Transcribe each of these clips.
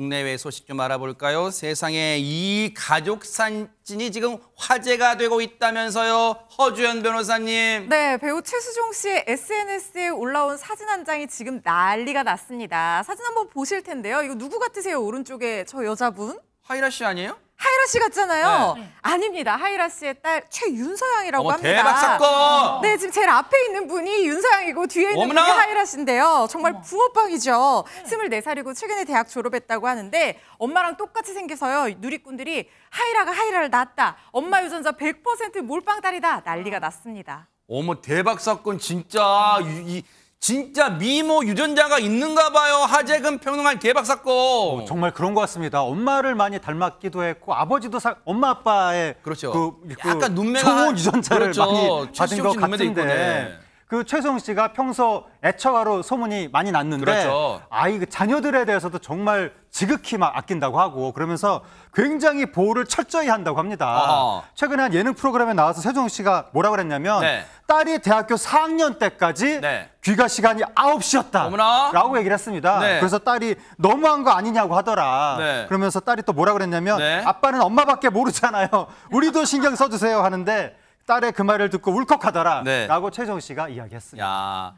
국내외 소식 좀 알아볼까요? 세상에 이 가족 사진이 지금 화제가 되고 있다면서요. 허주연 변호사님. 네, 배우 최수종 씨의 SNS에 올라온 사진 한 장이 지금 난리가 났습니다. 사진 한번 보실 텐데요. 이거 누구 같으세요? 오른쪽에 저 여자분? 하이라 씨 아니에요? 하이라 씨 같잖아요. 네. 네. 아닙니다. 하이라 씨의 딸 최윤서양이라고 어머, 합니다. 대박 사건. 네, 지금 제일 앞에 있는 분이 윤서양이고 뒤에 있는 어머나? 분이 하이라 씨인데요. 정말 어머. 붕어빵이죠. 네. 스물네 살이고 최근에 대학 졸업했다고 하는데 엄마랑 똑같이 생겨서요. 누리꾼들이 하이라가 하이라를 낳았다. 엄마 유전자 100% 몰빵딸이다. 난리가 났습니다. 어머 대박 사건 진짜 이, 이... 진짜 미모 유전자가 있는가 봐요. 하재근 평론가님 대박 사건. 어, 정말 그런 것 같습니다. 엄마를 많이 닮았기도 했고 아버지도 사, 엄마 아빠의 그렇죠. 그, 그 약간 눈매가 좋은 유전자를 그렇죠. 많이 받은 것 같은데. 네. 그 최소영 씨가 평소 애처가로 소문이 많이 났는데 그렇죠. 아이 그 자녀들에 대해서도 정말 지극히 막 아낀다고 하고 그러면서 굉장히 보호를 철저히 한다고 합니다. 어허. 최근에 한 예능 프로그램에 나와서 최종 씨가 뭐라고 그랬냐면 네. 딸이 대학교 4학년 때까지 네. 귀가 시간이 9시였다. 어머나. 라고 얘기를 했습니다. 네. 그래서 딸이 너무한 거 아니냐고 하더라. 네. 그러면서 딸이 또 뭐라 그랬냐면 네. 아빠는 엄마밖에 모르잖아요. 우리도 신경 써주세요 하는데 딸의 그 말을 듣고 울컥하더라 네. 라고 최정 씨가 이야기했습니다. 야,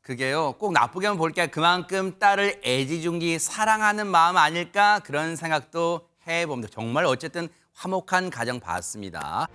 그게요. 꼭 나쁘게만 볼 게 그만큼 딸을 애지중지 사랑하는 마음 아닐까 그런 생각도 해봅니다. 정말 어쨌든 화목한 가정 봤습니다.